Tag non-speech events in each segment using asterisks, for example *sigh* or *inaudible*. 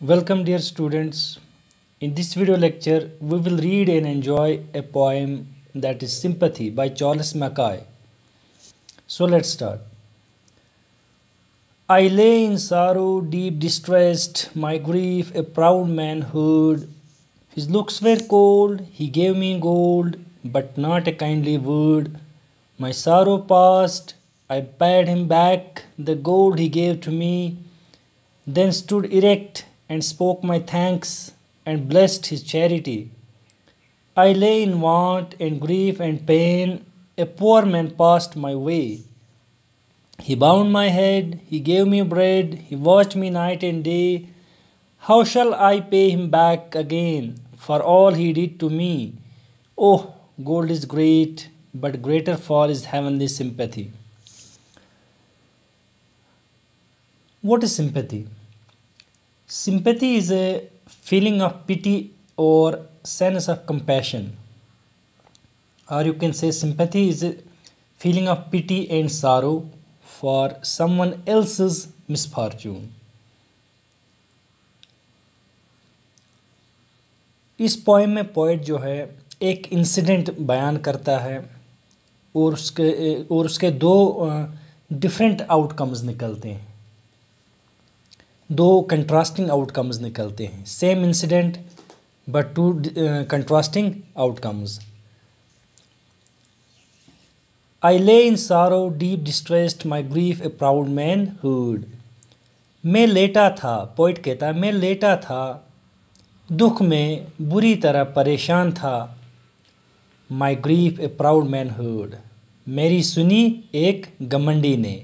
Welcome dear students. In this video lecture, we will read and enjoy a poem that is Sympathy by Charles Mackay. So let's start. I lay in sorrow, deep distressed, my grief a proud manhood. His looks were cold, he gave me gold, but not a kindly word. My sorrow passed, I paid him back the gold he gave to me, then stood erect and spoke my thanks and blessed his charity. I lay in want and grief and pain. A poor man passed my way. He bound my head, he gave me bread, he watched me night and day. How shall I pay him back again for all he did to me? Oh, gold is great, but greater far is heavenly sympathy. What is sympathy? Sympathy is a feeling of pity और sense of compassion और you can say sympathy is a feeling of pity and sorrow for someone else misfortune इस poem में poet जो है एक incident बयान करता है और उसके और उसके दो डिफरेंट आउटकम्स निकलते हैं दो कंट्रास्टिंग आउटकम्स निकलते हैं same incident but two contrasting outcomes I lay in sorrow deep distressed my grief a proud man heard मैं लेटा था पोइट कहता मैं लेटा था दुख में बुरी तरह परेशान था my grief a proud man heard मेरी सुनी एक गमंडी ने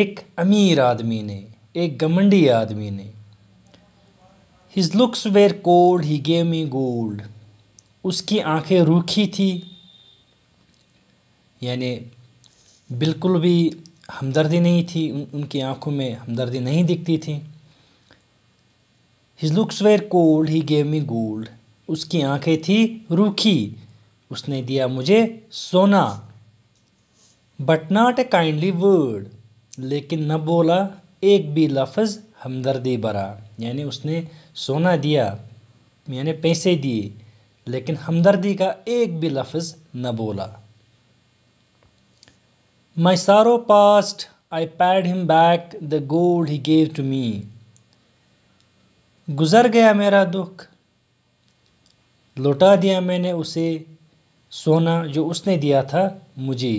एक अमीर आदमी ने एक गमंडी आदमी ने his looks were cold he gave me gold उसकी आंखें रूखी थी यानी बिल्कुल भी हमदर्दी नहीं थी उन, उनकी आंखों में हमदर्दी नहीं दिखती थी his looks were cold he gave me gold उसकी आंखें थी रूखी उसने दिया मुझे सोना but not a kindly word लेकिन न बोला एक भी लफ्ज़ हमदर्दी भरा यानी उसने सोना दिया यानी पैसे दिए लेकिन हमदर्दी का एक भी लफ्ज़ न बोला my sorrow passed I paid him back the gold he gave to me गुज़र गया मेरा दुख लौटा दिया मैंने उसे सोना जो उसने दिया था मुझे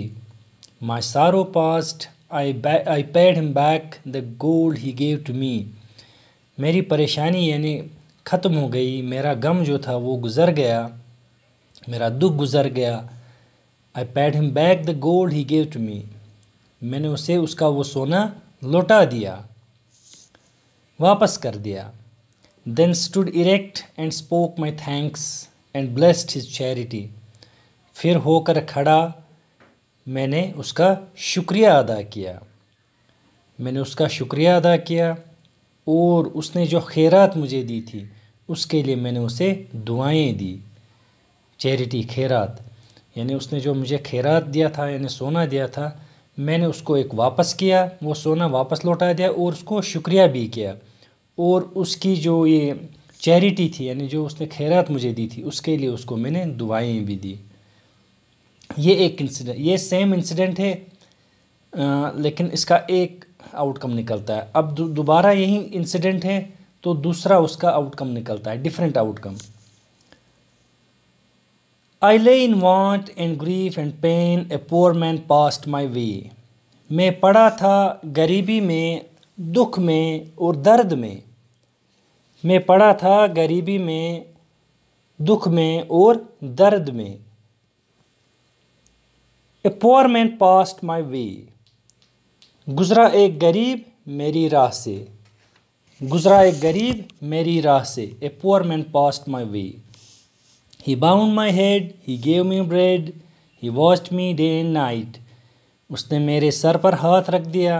my sorrow passed I I paid him back the gold he gave to me मेरी परेशानी यानी ख़त्म हो गई मेरा गम जो था वो गुज़र गया मेरा दुख गुज़र गया I paid him back the gold he gave to me मैंने उसे उसका वो सोना लौटा दिया वापस कर दिया then stood erect and spoke my thanks and blessed his charity फिर होकर खड़ा मैंने उसका शुक्रिया अदा किया मैंने उसका शुक्रिया अदा किया और उसने जो खैरात मुझे दी थी उसके लिए मैंने उसे दुआएं दी चैरिटी खैरात यानी उसने जो मुझे खैरात दिया था यानी सोना दिया था मैंने उसको एक वापस किया वो सोना वापस लौटा दिया और उसको शुक्रिया भी किया और उसकी जो ये चैरिटी थी यानी जो उसने खैरात मुझे दी थी उसके लिए उसको मैंने दुआएं भी दी ये एक इंसिडेंट ये सेम इंसिडेंट है आ, लेकिन इसका एक आउटकम निकलता है अब दोबारा यही इंसिडेंट है तो दूसरा उसका आउटकम निकलता है different outcome I lay in want and grief and pain a poor man passed my way मैं पड़ा था गरीबी में दुख में और दर्द में मैं पड़ा था गरीबी में दुख में और दर्द में a poor man passed my way गुज़रा एक गरीब मेरी राह से गुज़रा एक गरीब मेरी राह से a poor man passed my way he bound my head he gave me bread he watched me day and night उसने मेरे सर पर हाथ रख दिया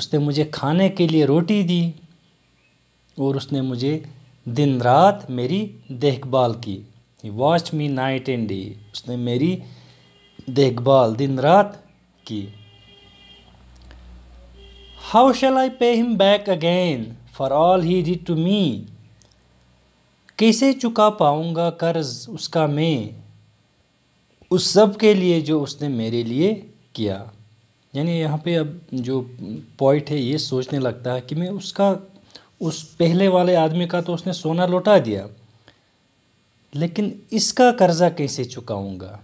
उसने मुझे खाने के लिए रोटी दी और उसने मुझे दिन रात मेरी देखभाल की he watched me night and day उसने मेरी देखभाल दिन रात की how shall I pay him back again for all he did to me कैसे चुका पाऊँगा कर्ज उसका मैं उस सब के लिए जो उसने मेरे लिए किया यानी यहाँ पे अब जो पॉइंट है ये सोचने लगता है कि मैं उसका उस पहले वाले आदमी का तो उसने सोना लौटा दिया लेकिन इसका कर्ज़ा कैसे चुकाऊंगा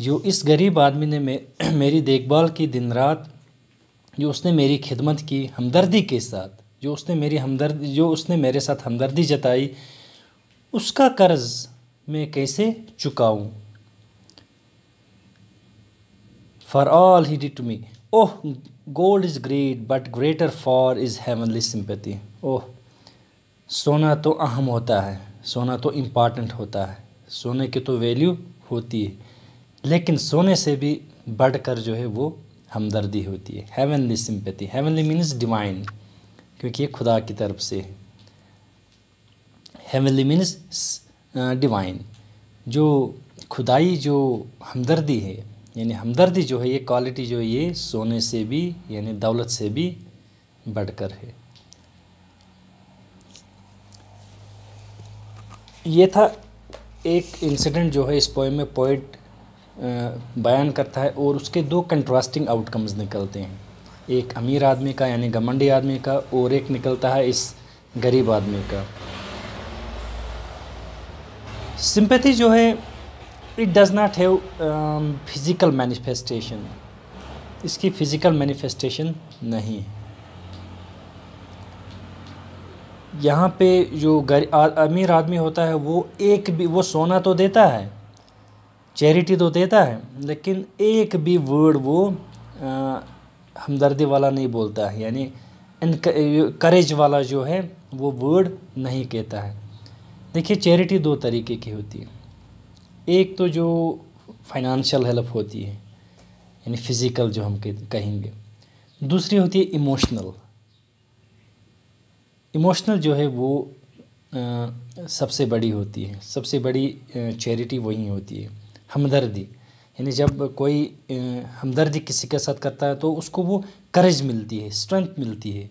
जो इस गरीब आदमी ने मे, *clears throat* मेरी देखभाल की दिन रात जो उसने मेरी खिदमत की हमदर्दी के साथ जो उसने मेरी हमदर्दी जो उसने मेरे साथ हमदर्दी जताई उसका कर्ज़ मैं कैसे चुकाऊं for all he did to me oh gold is great but greater far is heavenly sympathy ओह सोना तो अहम होता है सोना तो इम्पॉर्टेंट होता है सोने की तो वैल्यू होती है लेकिन सोने से भी बढ़कर जो है वो हमदर्दी होती है heavenly sympathy heavenly means divine क्योंकि ये खुदा की तरफ से है हेवनली मीन्स डिवाइन जो खुदाई जो हमदर्दी है यानी हमदर्दी जो है ये क्वालिटी जो है ये सोने से भी यानी दौलत से भी बढ़कर है ये था एक इंसिडेंट जो है इस पोएम में पोइट बयान करता है और उसके दो कंट्रास्टिंग आउटकम्स निकलते हैं एक अमीर आदमी का यानी गमंडी आदमी का और एक निकलता है इस गरीब आदमी का सिंपथी जो है it does not have physical manifestation इसकी फ़िज़िकल मैनिफेस्टेशन नहीं है यहाँ पे जो अमीर आदमी होता है वो एक भी वो सोना तो देता है चैरिटी तो देता है लेकिन एक भी वर्ड वो हमदर्दी वाला नहीं बोलता है यानी करेज वाला जो है वो वर्ड नहीं कहता है देखिए चैरिटी दो तरीके की होती है एक तो जो फाइनेंशियल हेल्प होती है यानी फिज़िकल जो हम कहेंगे दूसरी होती है इमोशनल इमोशनल जो है वो आ, सबसे बड़ी होती है सबसे बड़ी चैरिटी वही होती है हमदर्दी यानी जब कोई हमदर्दी किसी के साथ करता है तो उसको वो करेज मिलती है स्ट्रेंथ मिलती है